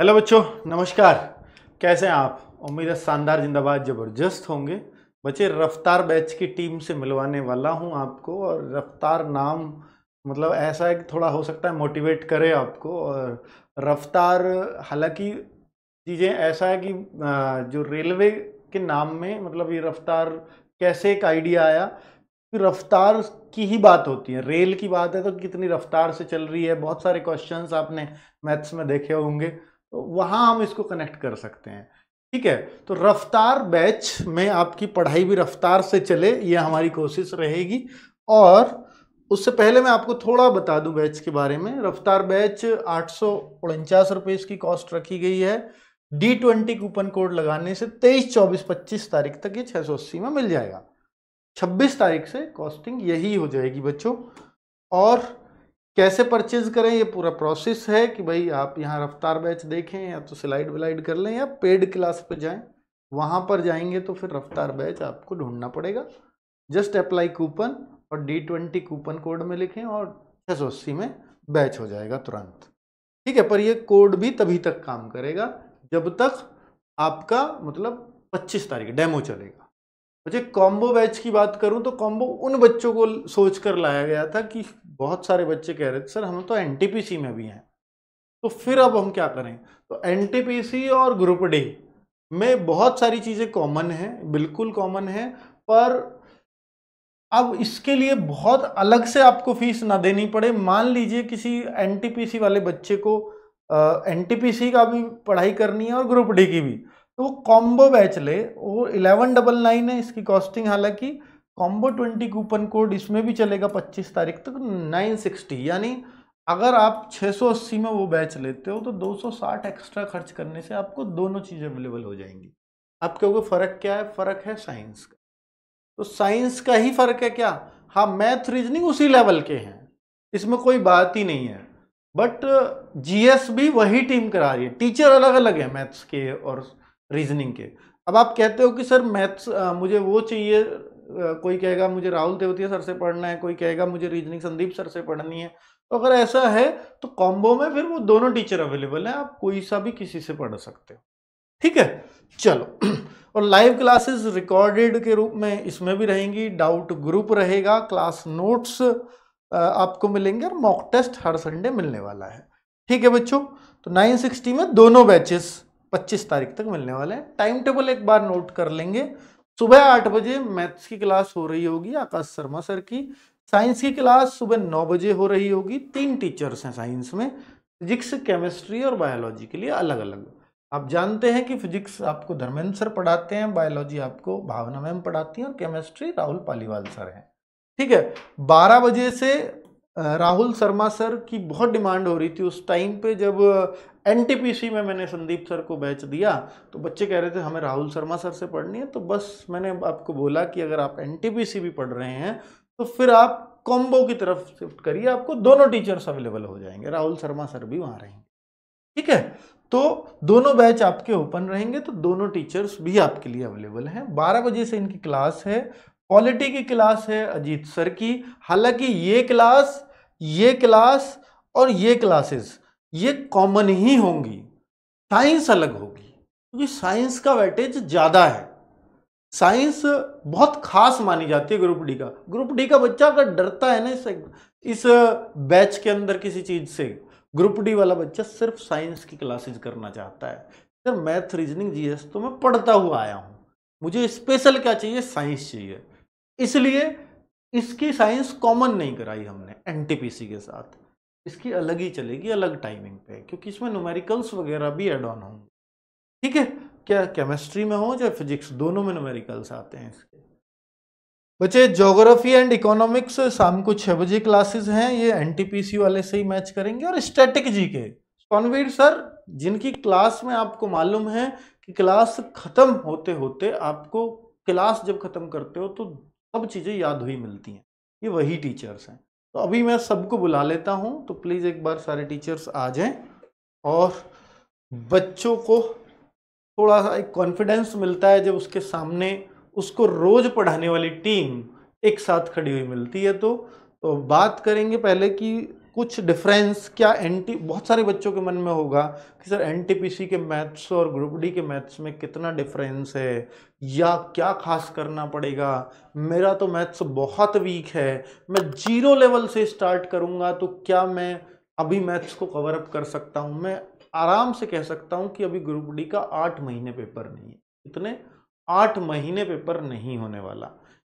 Hello बच्चों नमस्कार कैसे हैं आप उम्मीद है शानदार जिंदाबाद ज़बरदस्त होंगे बच्चे रफ्तार बैच की टीम से मिलवाने वाला हूं आपको और रफ्तार नाम मतलब ऐसा है कि थोड़ा हो सकता है मोटिवेट करे आपको और रफ्तार हालांकि चीज़ें ऐसा है कि जो रेलवे के नाम में मतलब ये रफ्तार कैसे एक आइडिया आया कि रफ्तार की ही बात होती है रेल की बात है तो कितनी रफ्तार से चल रही है बहुत सारे क्वेश्चंस आपने मैथ्स में देखे होंगे तो वहाँ हम इसको कनेक्ट कर सकते हैं ठीक है तो रफ्तार बैच में आपकी पढ़ाई भी रफ्तार से चले ये हमारी कोशिश रहेगी और उससे पहले मैं आपको थोड़ा बता दूं बैच के बारे में रफ्तार बैच आठ सौ रुपये इसकी कॉस्ट रखी गई है डी ट्वेंटी कूपन कोड लगाने से तेईस चौबीस पच्चीस तारीख तक ये छह सौ अस्सी में मिल जाएगा छब्बीस तारीख से कॉस्टिंग यही हो जाएगी बच्चों और कैसे परचेज करें ये पूरा प्रोसेस है कि भाई आप यहाँ रफ्तार बैच देखें या तो स्लाइड विलाइड कर लें या पेड क्लास पर जाएं वहाँ पर जाएंगे तो फिर रफ्तार बैच आपको ढूंढना पड़ेगा जस्ट अप्लाई कूपन और डी ट्वेंटी कूपन कोड में लिखें और छः सौ अस्सी में बैच हो जाएगा तुरंत ठीक है पर ये कोड भी तभी तक काम करेगा जब तक आपका मतलब पच्चीस तारीख डेमो चलेगा मुझे कॉम्बो बैच की बात करूं तो कॉम्बो उन बच्चों को सोच कर लाया गया था कि बहुत सारे बच्चे कह रहे थे सर हम तो एन में भी हैं तो फिर अब हम क्या करें तो एन और ग्रुप डी में बहुत सारी चीज़ें कॉमन हैं बिल्कुल कॉमन है पर अब इसके लिए बहुत अलग से आपको फीस ना देनी पड़े मान लीजिए किसी एन वाले बच्चे को एन का भी पढ़ाई करनी है और ग्रुप डी की भी तो वो कॉम्बो बैच ले वो इलेवन डबल नाइन है इसकी कॉस्टिंग हालांकि कॉम्बो ट्वेंटी कूपन कोड इसमें भी चलेगा पच्चीस तारीख तक नाइन सिक्सटी यानी अगर आप छः सौ अस्सी में वो बैच लेते हो तो दो सौ साठ एक्स्ट्रा खर्च करने से आपको दोनों चीज़ें अवेलेबल हो जाएंगी आप क्योंकि फ़र्क क्या है फ़र्क है साइंस का तो साइंस का ही फ़र्क है क्या हाँ मैथ रीजनिंग उसी लेवल के हैं इसमें कोई बात ही नहीं है बट जीएस भी वही टीम करा रही है टीचर अलग अलग है मैथ्स के और रीजनिंग के अब आप कहते हो कि सर मैथ्स मुझे वो चाहिए कोई कहेगा मुझे राहुल तेवतिया सर से पढ़ना है कोई कहेगा मुझे रीजनिंग संदीप सर से पढ़नी है तो अगर ऐसा है तो कॉम्बो में फिर वो दोनों टीचर अवेलेबल हैं आप कोई सा भी किसी से पढ़ सकते हो ठीक है चलो और लाइव क्लासेस रिकॉर्डेड के रूप में इसमें भी रहेंगी डाउट ग्रुप रहेगा क्लास नोट्स आपको मिलेंगे और मॉक टेस्ट हर संडे मिलने वाला है ठीक है बच्चों तो 960 में दोनों बैचेस 25 तारीख तक मिलने वाले हैं टाइम टेबल एक बार नोट कर लेंगे सुबह आठ बजे मैथ्स की क्लास हो रही होगी आकाश शर्मा सर की साइंस की क्लास सुबह नौ बजे हो रही होगी तीन टीचर्स हैं साइंस में फिजिक्स केमिस्ट्री और बायोलॉजी के लिए अलग अलग आप जानते हैं कि फिजिक्स आपको धर्मेंद्र सर पढ़ाते हैं बायोलॉजी आपको भावना मैम पढ़ाती हैं और केमिस्ट्री राहुल पालीवाल सर हैं ठीक है बारह बजे से राहुल शर्मा सर की बहुत डिमांड हो रही थी उस टाइम पे जब एनटीपीसी में मैंने संदीप सर को बैच दिया तो बच्चे कह रहे थे हमें राहुल शर्मा सर से पढ़नी है तो बस मैंने आपको बोला कि अगर आप एनटीपीसी भी पढ़ रहे हैं तो फिर आप कॉम्बो की तरफ शिफ्ट करिए आपको दोनों टीचर्स अवेलेबल हो जाएंगे राहुल शर्मा सर भी वहाँ रहेंगे ठीक है तो दोनों बैच आपके ओपन रहेंगे तो दोनों टीचर्स भी आपके लिए अवेलेबल हैं बारह बजे से इनकी क्लास है पॉलिटी की क्लास है अजीत सर की हालांकि ये क्लास ये क्लास और ये क्लासेस ये कॉमन ही होंगी साइंस अलग होगी क्योंकि साइंस का वेटेज ज़्यादा है साइंस बहुत खास मानी जाती है ग्रुप डी का ग्रुप डी का बच्चा अगर डरता है ना इस बैच के अंदर किसी चीज़ से ग्रुप डी वाला बच्चा सिर्फ साइंस की क्लासेज करना चाहता है सर मैथ रीजनिंग जीएस तो मैं पढ़ता हुआ आया हूँ मुझे स्पेशल क्या चाहिए साइंस चाहिए इसलिए इसकी साइंस कॉमन नहीं कराई हमने एनटीपीसी के साथ इसकी अलग ही चलेगी अलग टाइमिंग पे क्योंकि इसमें न्यूमेरिकल्स वगैरह भी एड ऑन होंगे ठीक है क्या केमिस्ट्री में हो चाहे फिजिक्स दोनों में न्यूमेरिकल्स आते हैं इसके बच्चे जोग्राफी एंड इकोनॉमिक्स शाम को छः बजे क्लासेस हैं ये एनटीपीसी वाले से ही मैच करेंगे और स्टैटिक जी के कॉन्वीर सर जिनकी क्लास में आपको मालूम है कि क्लास ख़त्म होते होते आपको क्लास जब ख़त्म करते हो तो सब चीज़ें याद हुई मिलती हैं ये वही टीचर्स हैं तो अभी मैं सबको बुला लेता हूँ तो प्लीज़ एक बार सारे टीचर्स आ जाएं और बच्चों को थोड़ा सा एक कॉन्फिडेंस मिलता है जब उसके सामने उसको रोज़ पढ़ाने वाली टीम एक साथ खड़ी हुई मिलती है तो, तो बात करेंगे पहले कि कुछ डिफरेंस क्या एन बहुत सारे बच्चों के मन में होगा कि सर एन के मैथ्स और ग्रुप डी के मैथ्स में कितना डिफरेंस है या क्या खास करना पड़ेगा मेरा तो मैथ्स बहुत वीक है मैं जीरो लेवल से स्टार्ट करूँगा तो क्या मैं अभी मैथ्स को कवर अप कर सकता हूँ मैं आराम से कह सकता हूँ कि अभी ग्रुप डी का आठ महीने पेपर नहीं है इतने आठ महीने पेपर नहीं होने वाला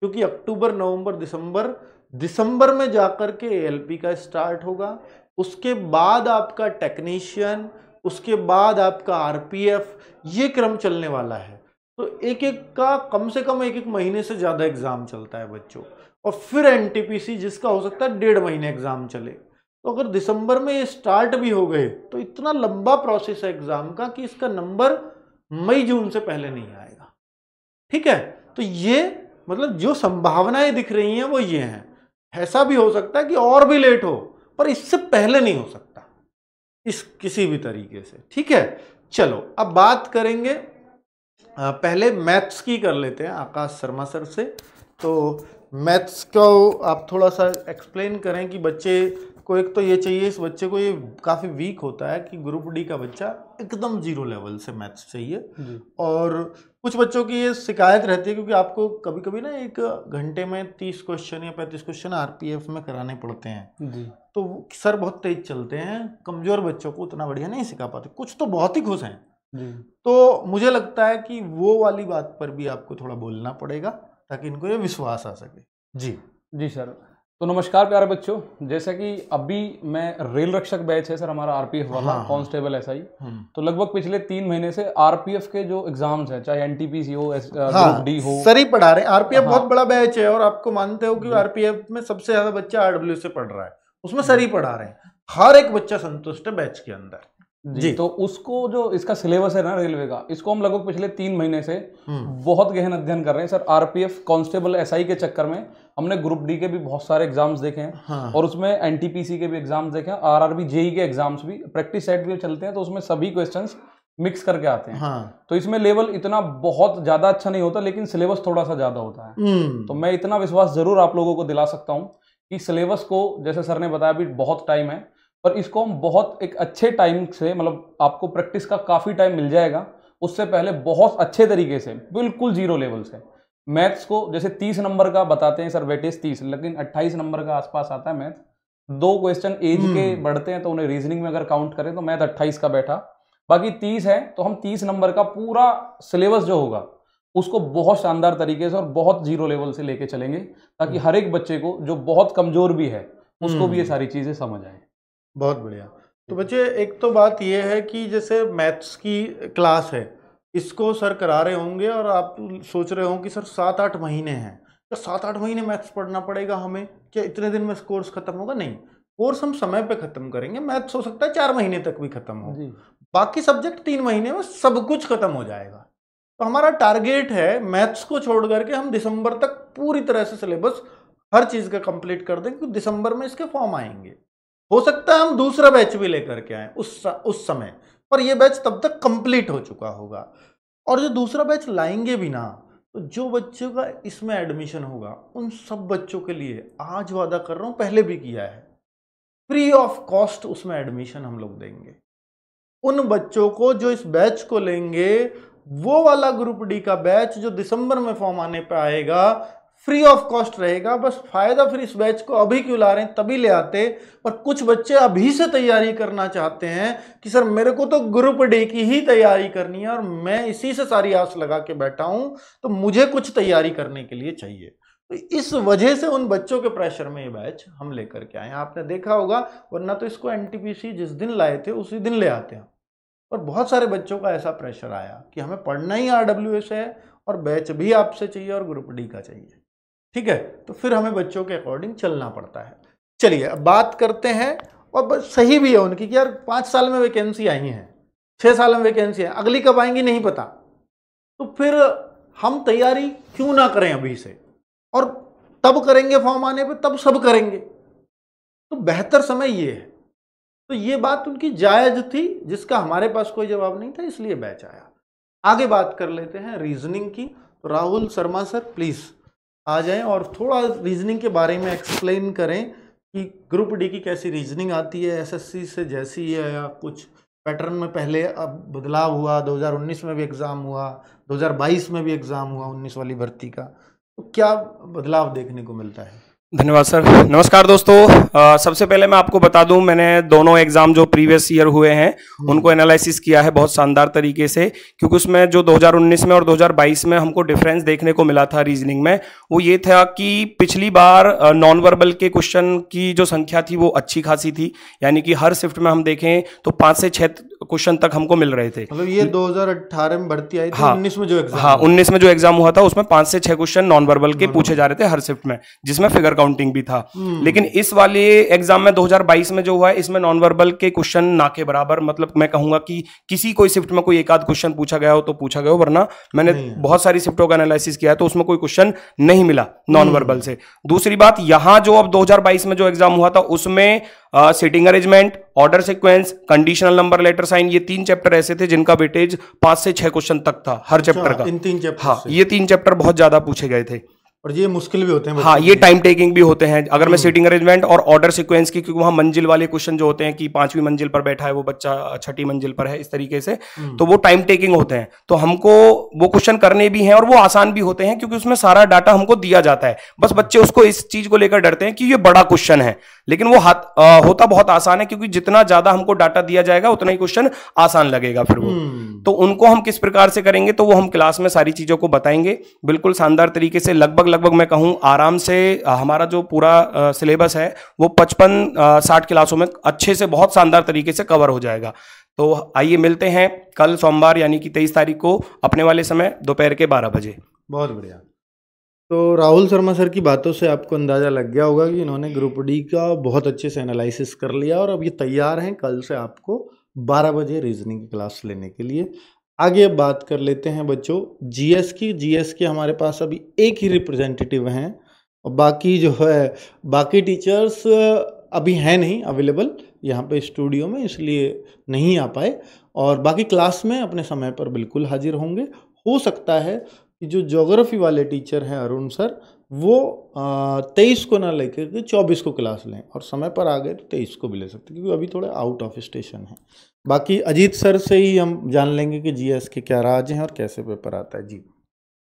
क्योंकि अक्टूबर नवंबर दिसंबर दिसंबर में जाकर के एलपी का स्टार्ट होगा उसके बाद आपका टेक्नीशियन उसके बाद आपका आरपीएफ ये क्रम चलने वाला है तो एक एक का कम से कम एक एक महीने से ज़्यादा एग्ज़ाम चलता है बच्चों और फिर एनटीपीसी जिसका हो सकता है डेढ़ महीने एग्ज़ाम चले तो अगर दिसंबर में ये स्टार्ट भी हो गए तो इतना लंबा प्रोसेस है एग्ज़ाम का कि इसका नंबर मई जून से पहले नहीं आएगा ठीक है तो ये मतलब जो संभावनाएं दिख रही हैं वो ये हैं ऐसा भी हो सकता है कि और भी लेट हो पर इससे पहले नहीं हो सकता इस किसी भी तरीके से ठीक है चलो अब बात करेंगे आ, पहले मैथ्स की कर लेते हैं आकाश शर्मा सर से तो मैथ्स को आप थोड़ा सा एक्सप्लेन करें कि बच्चे इसको एक तो ये चाहिए इस बच्चे को ये काफ़ी वीक होता है कि ग्रुप डी का बच्चा एकदम जीरो लेवल से मैथ्स चाहिए और कुछ बच्चों की ये शिकायत रहती है क्योंकि आपको कभी कभी ना एक घंटे में तीस क्वेश्चन या पैंतीस क्वेश्चन आर में कराने पड़ते हैं तो सर बहुत तेज चलते हैं कमज़ोर बच्चों को उतना बढ़िया नहीं सिखा पाते कुछ तो बहुत ही खुश हैं तो मुझे लगता है कि वो वाली बात पर भी आपको थोड़ा बोलना पड़ेगा ताकि इनको ये विश्वास आ सके जी जी सर तो नमस्कार प्यारे बच्चों जैसा कि अभी मैं रेल रक्षक बैच है सर हमारा आरपीएफ वाला हाँ, हाँ, कांस्टेबल एस आई हम्म। तो लगभग पिछले तीन महीने से आरपीएफ के जो एग्जाम्स हैं चाहे एनटीपीसी हो एस हाँ, डी हो सर ही पढ़ा रहे हैं आरपीएफ हाँ, बहुत बड़ा बैच है और आपको मानते हो कि आरपीएफ में सबसे ज्यादा बच्चा आरडब्ल्यू से पढ़ रहा है उसमें सर ही पढ़ा रहे हैं हर एक बच्चा संतुष्ट है बैच के अंदर जी तो उसको जो इसका सिलेबस है ना रेलवे का इसको हम लगभग पिछले तीन महीने से हम्म। बहुत गहन अध्ययन कर रहे हैं सर आरपीएफ कांस्टेबल एसआई के चक्कर में हमने ग्रुप डी के भी बहुत सारे एग्जाम्स देखे हैं हाँ। और उसमें एनटीपीसी के भी एग्जाम्स देखे हैं आरबी जेई e के एग्जाम्स भी प्रैक्टिस सेट भी चलते हैं तो उसमें सभी क्वेश्चन मिक्स करके आते हैं हाँ। तो इसमें लेवल इतना बहुत ज्यादा अच्छा नहीं होता लेकिन सिलेबस थोड़ा सा ज्यादा होता है हम्म। तो मैं इतना विश्वास जरूर आप लोगों को दिला सकता हूँ कि सिलेबस को जैसे सर ने बताया अभी बहुत टाइम है और इसको हम बहुत एक अच्छे टाइम से मतलब आपको प्रैक्टिस का काफ़ी टाइम मिल जाएगा उससे पहले बहुत अच्छे तरीके से बिल्कुल जीरो लेवल से मैथ्स को जैसे तीस नंबर का बताते हैं सर वेटेज तीस लेकिन अट्ठाईस नंबर का आसपास आता है मैथ दो क्वेश्चन एज के हम्म। बढ़ते हैं तो उन्हें रीजनिंग में अगर काउंट करें तो मैथ अट्ठाईस का बैठा बाकी तीस है तो हम तीस नंबर का पूरा सिलेबस जो होगा उसको बहुत शानदार तरीके से और बहुत जीरो लेवल से लेके चलेंगे ताकि हम्म। हर एक बच्चे को जो बहुत कमजोर भी है उसको भी ये हम्म। सारी चीजें समझ आए बहुत बढ़िया तो बच्चे एक तो बात यह है कि जैसे मैथ्स की क्लास है इसको सर करा रहे होंगे और आप सोच रहे होंगे कि सर सात आठ महीने हैं तो सात आठ महीने मैथ्स पढ़ना पड़ेगा हमें क्या इतने दिन में कोर्स खत्म होगा नहीं कोर्स हम समय पे खत्म करेंगे मैथ्स हो सकता है चार महीने तक भी खत्म हो बाकी सब्जेक्ट तीन महीने में सब कुछ खत्म हो जाएगा तो हमारा टारगेट है मैथ्स को छोड़ करके हम दिसंबर तक पूरी तरह से सिलेबस हर चीज़ का कंप्लीट कर दें क्योंकि दिसंबर में इसके फॉर्म आएंगे हो सकता है हम दूसरा बैच भी लेकर के आए उस उस समय पर यह बैच तब तक कंप्लीट हो चुका होगा और जो दूसरा बैच लाएंगे भी ना तो जो बच्चों का इसमें एडमिशन होगा उन सब बच्चों के लिए आज वादा कर रहा हूँ पहले भी किया है फ्री ऑफ कॉस्ट उसमें एडमिशन हम लोग देंगे उन बच्चों को जो इस बैच को लेंगे वो वाला ग्रुप डी का बैच जो दिसंबर में फॉर्म आने पर आएगा फ्री ऑफ कॉस्ट रहेगा बस फायदा फिर इस बैच को अभी क्यों ला रहे हैं तभी ले आते पर कुछ बच्चे अभी से तैयारी करना चाहते हैं कि सर मेरे को तो ग्रुप डे की ही तैयारी करनी है और मैं इसी से सारी आस लगा के बैठा हूं तो मुझे कुछ तैयारी करने के लिए चाहिए तो इस वजह से उन बच्चों के प्रेशर में ये बैच हम लेकर के आए आपने देखा होगा वरना तो इसको एन जिस दिन लाए थे उसी दिन ले आते हैं और बहुत सारे बच्चों का ऐसा प्रेशर आया कि हमें पढ़ना ही आर है और बैच भी आपसे चाहिए और ग्रुप डी का चाहिए ठीक है तो फिर हमें बच्चों के अकॉर्डिंग चलना पड़ता है चलिए अब बात करते हैं और सही भी है उनकी कि यार पाँच साल में वैकेंसी आई हैं छः साल में वैकेंसी है अगली कब आएंगी नहीं पता तो फिर हम तैयारी क्यों ना करें अभी से और तब करेंगे फॉर्म आने पे तब सब करेंगे तो बेहतर समय ये है तो ये बात उनकी जायज थी जिसका हमारे पास कोई जवाब नहीं था इसलिए बैच आया आगे बात कर लेते हैं रीजनिंग की तो राहुल शर्मा सर प्लीज़ आ जाएं और थोड़ा रीजनिंग के बारे में एक्सप्लेन करें कि ग्रुप डी की कैसी रीजनिंग आती है एसएससी से जैसी है या कुछ पैटर्न में पहले अब बदलाव हुआ 2019 में भी एग्ज़ाम हुआ 2022 में भी एग्ज़ाम हुआ 19 वाली भर्ती का तो क्या बदलाव देखने को मिलता है धन्यवाद सर नमस्कार दोस्तों आ, सबसे पहले मैं आपको बता दूं मैंने दोनों एग्जाम जो प्रीवियस ईयर हुए हैं हम्म। उनको एनालिसिस किया है बहुत शानदार तरीके से क्योंकि उसमें जो 2019 में और 2022 में हमको डिफरेंस देखने को मिला था रीजनिंग में वो ये था कि पिछली बार नॉन वर्बल के क्वेश्चन की जो संख्या थी वो अच्छी खासी थी यानी कि हर शिफ्ट में हम देखें तो पाँच से छः क्वेश्चन तक हमको मिल रहे थे मतलब ये 2018 में भर्ती आई हाँ उन्नीस में जो एग्जाम हाँ उन्नीस में जो एग्जाम हुआ था उसमें पाँच से छः क्वेश्चन नॉन वर्बल के पूछे जा रहे थे हर शिफ्ट में जिसमें फिगर काउंटिंग भी था हम्म। लेकिन इस वाले एग्जाम में 2022 में जो हुआ है इसमें नॉन वर्बल के क्वेश्चन ना के बराबर मतलब मैं कहूंगा कि किसी कोई शिफ्ट में कोई एक आध क्वेश्चन पूछा गया हो तो पूछा गया हो वरना मैंने बहुत सारी शिफ्टों का एनालिसिस किया है तो उसमें कोई क्वेश्चन नहीं मिला नॉन वर्बल हम्म। से दूसरी बात यहां जो अब दो में जो एग्जाम हुआ था उसमें seating arrangement order sequence conditional number letter sign ये तीन चैप्टर ऐसे थे जिनका वेटेज पांच से छह क्वेश्चन तक था हर चैप्टर अच्छा, का इन तीन चैप्टर हाँ ये तीन चैप्टर बहुत ज्यादा पूछे गए थे और ये मुश्किल भी होते हैं हाँ ये टाइम टेकिंग भी होते हैं अगर मैं सीटिंग हम्म। अरेंजमेंट और ऑर्डर सीक्वेंस की क्योंकि वहाँ मंजिल वाले क्वेश्चन जो होते हैं कि पांचवी मंजिल पर बैठा है वो बच्चा छठी मंजिल पर है इस तरीके से हम्म। तो वो टाइम टेकिंग होते हैं तो हमको वो क्वेश्चन करने भी हैं और वो आसान भी होते हैं क्योंकि उसमें सारा डाटा हमको दिया जाता है बस बच्चे उसको इस चीज को लेकर डरते हैं कि ये बड़ा क्वेश्चन है लेकिन वो हाथ होता बहुत आसान है क्योंकि जितना ज्यादा हमको डाटा दिया जाएगा उतना ही क्वेश्चन आसान लगेगा फिर वो हम्म। तो उनको हम किस प्रकार से करेंगे तो वो हम क्लास में सारी चीजों को बताएंगे बिल्कुल शानदार तरीके से लगभग लगभग मैं कहूँ आराम से हमारा जो पूरा सिलेबस है वो पचपन साठ क्लासों में अच्छे से बहुत शानदार तरीके से कवर हो जाएगा तो आइए मिलते हैं कल सोमवार यानी कि तेईस तारीख को अपने वाले समय दोपहर के बारह बजे बहुत बढ़िया तो राहुल शर्मा सर की बातों से आपको अंदाज़ा लग गया होगा कि इन्होंने ग्रुप डी का बहुत अच्छे से एनालिसिस कर लिया और अब ये तैयार हैं कल से आपको 12 बजे रीजनिंग क्लास लेने के लिए आगे अब बात कर लेते हैं बच्चों जीएस की जीएस के हमारे पास अभी एक ही रिप्रेजेंटेटिव हैं और बाकी जो है बाकी टीचर्स अभी हैं नहीं अवेलेबल यहाँ पे स्टूडियो में इसलिए नहीं आ पाए और बाकी क्लास में अपने समय पर बिल्कुल हाजिर होंगे हो सकता है कि जो जोग्राफी वाले टीचर हैं अरुण सर वो तेईस को ना लेकर के चौबीस को क्लास लें और समय पर आ गए तो तेईस को भी ले सकते क्योंकि अभी थोड़ा आउट ऑफ स्टेशन है बाकी अजीत सर से ही हम जान लेंगे कि जीएस के क्या राज हैं और कैसे पेपर आता है जी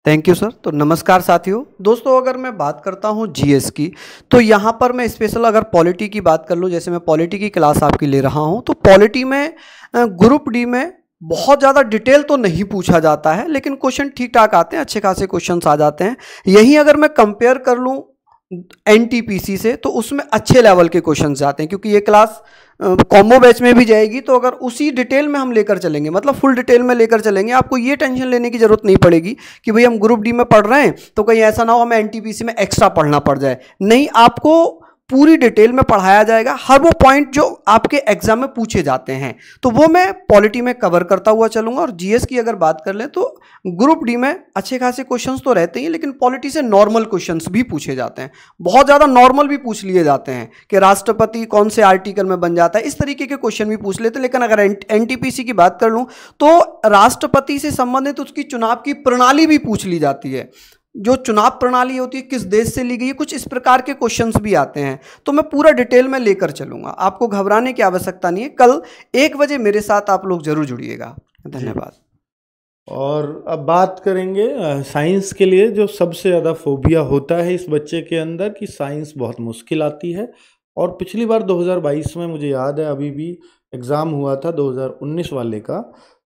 थैंक यू सर तो नमस्कार साथियों दोस्तों अगर मैं बात करता हूँ जीएस की तो यहाँ पर मैं स्पेशल अगर पॉलिटी की बात कर लूँ जैसे मैं पॉलिटी की क्लास आपकी ले रहा हूँ तो पॉलिटी में ग्रुप डी में बहुत ज़्यादा डिटेल तो नहीं पूछा जाता है लेकिन क्वेश्चन ठीक ठाक आते हैं अच्छे खासे क्वेश्चन आ जाते हैं यहीं अगर मैं कंपेयर कर लूँ एन से तो उसमें अच्छे लेवल के क्वेश्चन आते हैं क्योंकि ये क्लास कॉम्बो बैच में भी जाएगी तो अगर उसी डिटेल में हम लेकर चलेंगे मतलब फुल डिटेल में लेकर चलेंगे आपको ये टेंशन लेने की जरूरत नहीं पड़ेगी कि भाई हम ग्रुप डी में पढ़ रहे हैं तो कहीं ऐसा ना हो हमें एन में एक्स्ट्रा पढ़ना पड़ जाए नहीं आपको पूरी डिटेल में पढ़ाया जाएगा हर वो पॉइंट जो आपके एग्जाम में पूछे जाते हैं तो वो मैं पॉलिटी में कवर करता हुआ चलूंगा और जीएस की अगर बात कर लें तो ग्रुप डी में अच्छे खासे क्वेश्चंस तो रहते ही लेकिन पॉलिटी से नॉर्मल क्वेश्चंस भी पूछे जाते हैं बहुत ज़्यादा नॉर्मल भी पूछ लिए जाते हैं कि राष्ट्रपति कौन से आर्टिकल में बन जाता है इस तरीके के क्वेश्चन भी पूछ लेते हैं लेकिन अगर एन की बात कर लूँ तो राष्ट्रपति से संबंधित उसकी चुनाव की प्रणाली भी पूछ ली जाती है जो चुनाव प्रणाली होती है किस देश से ली गई है कुछ इस प्रकार के क्वेश्चंस भी आते हैं तो मैं पूरा डिटेल में लेकर चलूंगा आपको घबराने की आवश्यकता नहीं है कल एक बजे मेरे साथ आप लोग जरूर जुड़िएगा धन्यवाद और अब बात करेंगे साइंस के लिए जो सबसे ज़्यादा फोबिया होता है इस बच्चे के अंदर कि साइंस बहुत मुश्किल आती है और पिछली बार 2022 में मुझे याद है अभी भी एग्ज़ाम हुआ था 2019 वाले का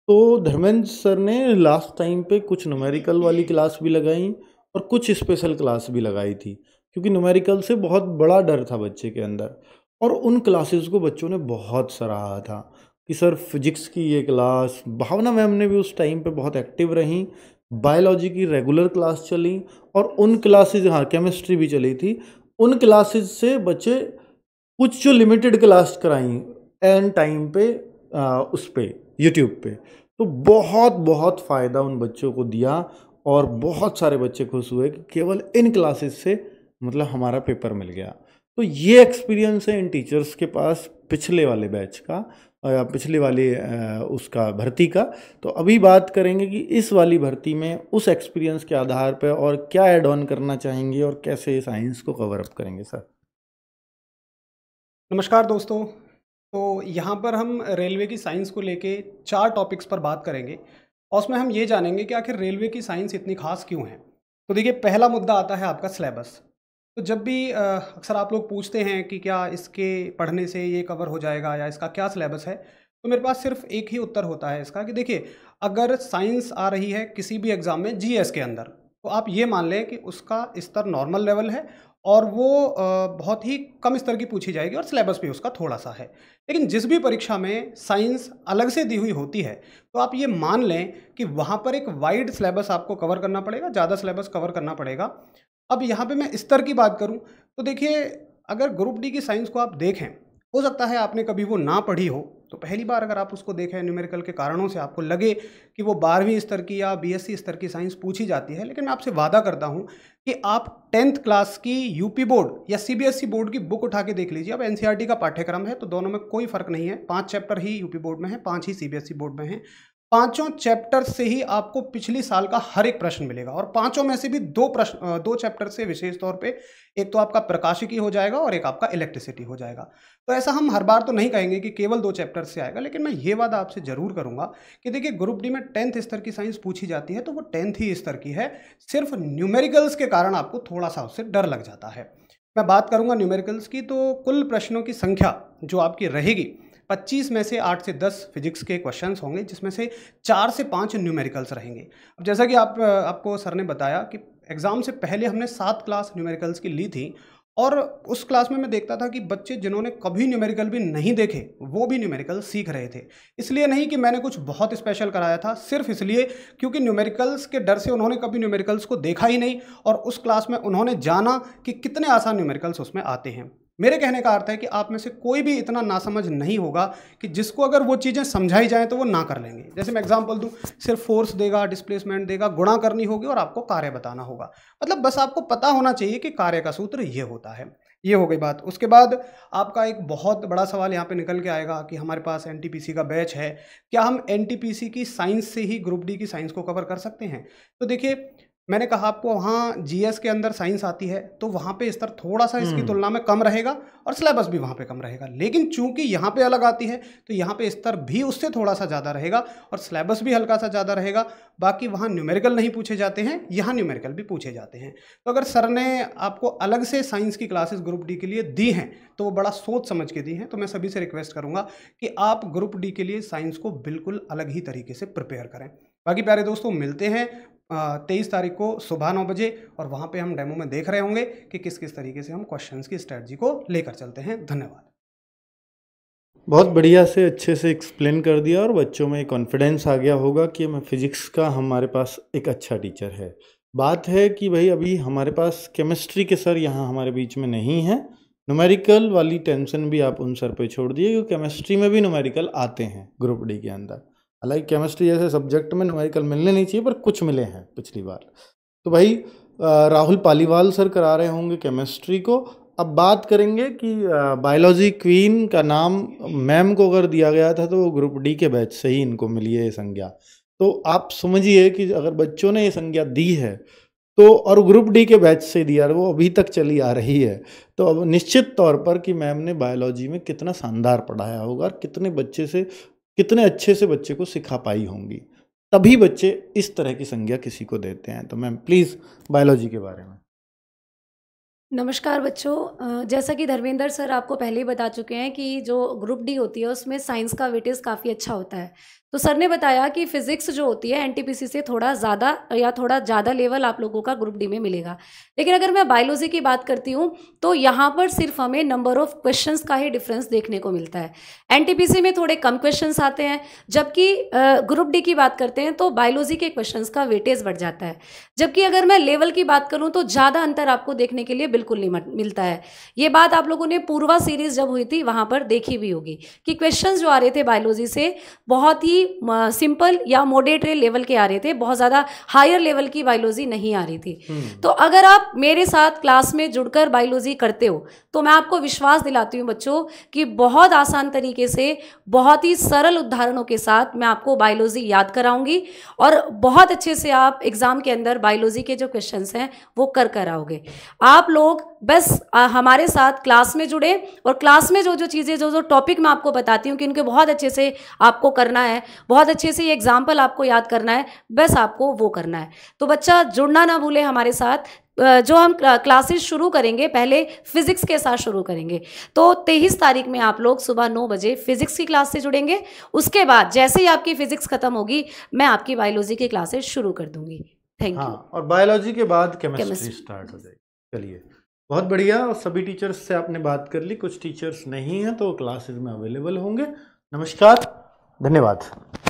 तो धर्मेंद्र सर ने लास्ट टाइम पे कुछ नुमेरिकल वाली क्लास भी लगाई और कुछ स्पेशल क्लास भी लगाई थी क्योंकि नुमेरिकल से बहुत बड़ा डर था बच्चे के अंदर और उन क्लासेस को बच्चों ने बहुत सराहा था कि सर फिजिक्स की ये क्लास भावना मैम ने भी उस टाइम पे बहुत एक्टिव रहीं बायोलॉजी की रेगुलर क्लास चली और उन क्लासेज हाँ केमिस्ट्री भी चली थी उन क्लासेज से बच्चे कुछ जो लिमिटेड क्लास कराई एंड टाइम पे आ, उस पर यूट्यूब पे तो बहुत बहुत फ़ायदा उन बच्चों को दिया और बहुत सारे बच्चे खुश हुए कि केवल इन क्लासेस से मतलब हमारा पेपर मिल गया तो ये एक्सपीरियंस है इन टीचर्स के पास पिछले वाले बैच का या पिछले वाले उसका भर्ती का तो अभी बात करेंगे कि इस वाली भर्ती में उस एक्सपीरियंस के आधार पर और क्या ऐड ऑन करना चाहेंगे और कैसे साइंस को कवर अप करेंगे सर नमस्कार दोस्तों तो यहाँ पर हम रेलवे की साइंस को लेके चार टॉपिक्स पर बात करेंगे और उसमें हम ये जानेंगे कि आखिर रेलवे की साइंस इतनी खास क्यों है तो देखिए पहला मुद्दा आता है आपका सिलेबस तो जब भी अक्सर आप लोग पूछते हैं कि क्या इसके पढ़ने से ये कवर हो जाएगा या इसका क्या सिलेबस है तो मेरे पास सिर्फ एक ही उत्तर होता है इसका कि देखिए अगर साइंस आ रही है किसी भी एग्ज़ाम में जीएस के अंदर तो आप ये मान लें कि उसका स्तर नॉर्मल लेवल है और वो बहुत ही कम स्तर की पूछी जाएगी और सिलेबस भी उसका थोड़ा सा है लेकिन जिस भी परीक्षा में साइंस अलग से दी हुई होती है तो आप ये मान लें कि वहाँ पर एक वाइड सिलेबस आपको कवर करना पड़ेगा ज़्यादा सिलेबस कवर करना पड़ेगा अब यहाँ पे मैं स्तर की बात करूँ तो देखिए अगर ग्रुप डी की साइंस को आप देखें हो सकता है आपने कभी वो ना पढ़ी हो तो पहली बार अगर आप उसको देखें न्यूमेरिकल के कारणों से आपको लगे कि वो बारहवीं स्तर की या बीएससी स्तर की साइंस पूछी जाती है लेकिन मैं आपसे वादा करता हूँ कि आप टेंथ क्लास की यूपी बोर्ड या सीबीएसई e बोर्ड की बुक उठा के देख लीजिए अब एनसीईआरटी e का पाठ्यक्रम है तो दोनों में कोई फर्क नहीं है पांच चैप्टर ही यूपी बोर्ड में है पांच ही सीबीएसई e बोर्ड में है पांचों चैप्टर से ही आपको पिछले साल का हर एक प्रश्न मिलेगा और पांचों में से भी दो प्रश्न दो चैप्टर से विशेष तौर पे एक तो आपका प्रकाशिकी हो जाएगा और एक आपका इलेक्ट्रिसिटी हो जाएगा तो ऐसा हम हर बार तो नहीं कहेंगे कि केवल दो चैप्टर से आएगा लेकिन मैं ये वादा आपसे ज़रूर करूँगा कि देखिए ग्रुप डी में टेंथ स्तर की साइंस पूछी जाती है तो वो टेंथ ही स्तर की है सिर्फ न्यूमेरिकल्स के कारण आपको थोड़ा सा उससे डर लग जाता है मैं बात करूँगा न्यूमेरिकल्स की तो कुल प्रश्नों की संख्या जो आपकी रहेगी 25 में से 8 से 10 फिजिक्स के क्वेश्चंस होंगे जिसमें से चार से पाँच न्यूमेरिकल्स रहेंगे अब जैसा कि आप आपको सर ने बताया कि एग्ज़ाम से पहले हमने सात क्लास न्यूमेरिकल्स की ली थी और उस क्लास में मैं देखता था कि बच्चे जिन्होंने कभी न्यूमेरिकल भी नहीं देखे वो भी न्यूमेरिकल सीख रहे थे इसलिए नहीं कि मैंने कुछ बहुत स्पेशल कराया था सिर्फ इसलिए क्योंकि न्यूमेरिकल्स के डर से उन्होंने कभी न्यूमेरिकल्स को देखा ही नहीं और उस क्लास में उन्होंने जाना कि कितने आसान न्यूमेरिकल्स उसमें आते हैं मेरे कहने का अर्थ है कि आप में से कोई भी इतना नासमझ नहीं होगा कि जिसको अगर वो चीज़ें समझाई जाएँ तो वो ना कर लेंगे जैसे मैं एग्जांपल दूं सिर्फ फोर्स देगा डिस्प्लेसमेंट देगा गुणा करनी होगी और आपको कार्य बताना होगा मतलब बस आपको पता होना चाहिए कि कार्य का सूत्र ये होता है ये हो गई बात उसके बाद आपका एक बहुत बड़ा सवाल यहाँ पे निकल के आएगा कि हमारे पास एन का बैच है क्या हम एन की साइंस से ही ग्रुप डी की साइंस को कवर कर सकते हैं तो देखिए मैंने कहा आपको वहाँ जीएस के अंदर साइंस आती है तो वहाँ पे स्तर थोड़ा सा इसकी हम्म। तुलना में कम रहेगा और सिलेबस भी वहाँ पे कम रहेगा लेकिन चूंकि यहाँ पे अलग आती है तो यहाँ पे स्तर भी उससे थोड़ा सा ज़्यादा रहेगा और सिलेबस भी हल्का सा ज़्यादा रहेगा बाकी वहाँ न्यूमेरिकल नहीं पूछे जाते हैं यहाँ न्यूमेरिकल भी पूछे जाते हैं तो अगर सर ने आपको अलग से साइंस की क्लासेस ग्रुप डी के लिए दी हैं तो वो बड़ा सोच समझ के दी हैं तो मैं सभी से रिक्वेस्ट करूँगा कि आप ग्रुप डी के लिए साइंस को बिल्कुल अलग ही तरीके से प्रिपेयर करें बाकी प्यारे दोस्तों मिलते हैं तेईस तारीख को सुबह नौ बजे और वहाँ पे हम डेमो में देख रहे होंगे कि किस किस तरीके से हम क्वेश्चंस की स्ट्रेटजी को लेकर चलते हैं धन्यवाद बहुत बढ़िया से अच्छे से एक्सप्लेन कर दिया और बच्चों में कॉन्फिडेंस आ गया होगा कि मैं फिजिक्स का हमारे पास एक अच्छा टीचर है बात है कि भाई अभी हमारे पास केमिस्ट्री के सर यहाँ हमारे बीच में नहीं है नुमेरिकल वाली टेंशन भी आप उन सर पे छोड़ दिए क्योंकि केमिस्ट्री में भी नुमेरिकल आते हैं ग्रुप डी के अंदर हालांकि केमिस्ट्री जैसे सब्जेक्ट में न्यूमेरिकल मिलने नहीं चाहिए पर कुछ मिले हैं पिछली बार तो भाई राहुल पालीवाल सर करा रहे होंगे केमिस्ट्री को अब बात करेंगे कि बायोलॉजी क्वीन का नाम मैम को अगर दिया गया था तो ग्रुप डी के बैच से ही इनको मिली है ये संज्ञा तो आप समझिए कि अगर बच्चों ने ये संज्ञा दी है तो और ग्रुप डी के बैच से दिया वो अभी तक चली आ रही है तो अब निश्चित तौर पर कि मैम ने बायोलॉजी में कितना शानदार पढ़ाया होगा और कितने बच्चे से कितने अच्छे से बच्चे को सिखा पाई होंगी तभी बच्चे इस तरह की संज्ञा किसी को देते हैं तो मैम प्लीज़ बायोलॉजी के बारे में नमस्कार बच्चों जैसा कि धर्मेंद्र सर आपको पहले ही बता चुके हैं कि जो ग्रुप डी होती है उसमें साइंस का वेटेज काफ़ी अच्छा होता है तो सर ने बताया कि फिजिक्स जो होती है एनटीपीसी से थोड़ा ज़्यादा या थोड़ा ज़्यादा लेवल आप लोगों का ग्रुप डी में मिलेगा लेकिन अगर मैं बायोलॉजी की बात करती हूँ तो यहाँ पर सिर्फ हमें नंबर ऑफ क्वेश्चंस का ही डिफरेंस देखने को मिलता है एनटीपीसी में थोड़े कम क्वेश्चंस आते हैं जबकि ग्रुप डी की बात करते हैं तो बायोलॉजी के क्वेश्चन का वेटेज बढ़ जाता है जबकि अगर मैं लेवल की बात करूँ तो ज़्यादा अंतर आपको देखने के लिए बिल्कुल नहीं मिलता है ये बात आप लोगों ने पूर्वा सीरीज जब हुई थी वहाँ पर देखी भी होगी कि क्वेश्चन जो आ रहे थे बायोलॉजी से बहुत ही सिंपल या मोडेटरी लेवल के आ रहे थे बहुत ज़्यादा हायर लेवल की बायोलॉजी नहीं आ रही थी हम्म। तो अगर आप मेरे साथ क्लास में जुड़कर बायोलॉजी करते हो तो मैं आपको विश्वास दिलाती हूँ बच्चों कि बहुत आसान तरीके से बहुत ही सरल उदाहरणों के साथ मैं आपको बायोलॉजी याद कराऊंगी और बहुत अच्छे से आप एग्ज़ाम के अंदर बायोलॉजी के जो क्वेश्चंस हैं वो कर कर आओगे आप लोग बस हमारे साथ क्लास में जुड़े और क्लास में जो जो चीज़ें जो जो टॉपिक मैं आपको बताती हूँ कि इनके बहुत अच्छे से आपको करना है बहुत अच्छे से ये एग्ज़ाम्पल आपको याद करना है बस आपको वो करना है तो बच्चा जुड़ना ना भूले हमारे साथ जो हम क्लासेस शुरू करेंगे पहले फिजिक्स के साथ शुरू करेंगे तो तेईस तारीख में आप लोग सुबह नौ बजे फिजिक्स की क्लास से जुड़ेंगे उसके बाद जैसे ही आपकी फिजिक्स खत्म होगी मैं आपकी बायोलॉजी की क्लासेस शुरू कर दूंगी थैंक यू हाँ, और बायोलॉजी के बाद केमिस्ट्री स्टार्ट हो जाएगी चलिए बहुत बढ़िया और सभी टीचर्स से आपने बात कर ली कुछ टीचर्स नहीं हैं तो क्लासेस में अवेलेबल होंगे नमस्कार धन्यवाद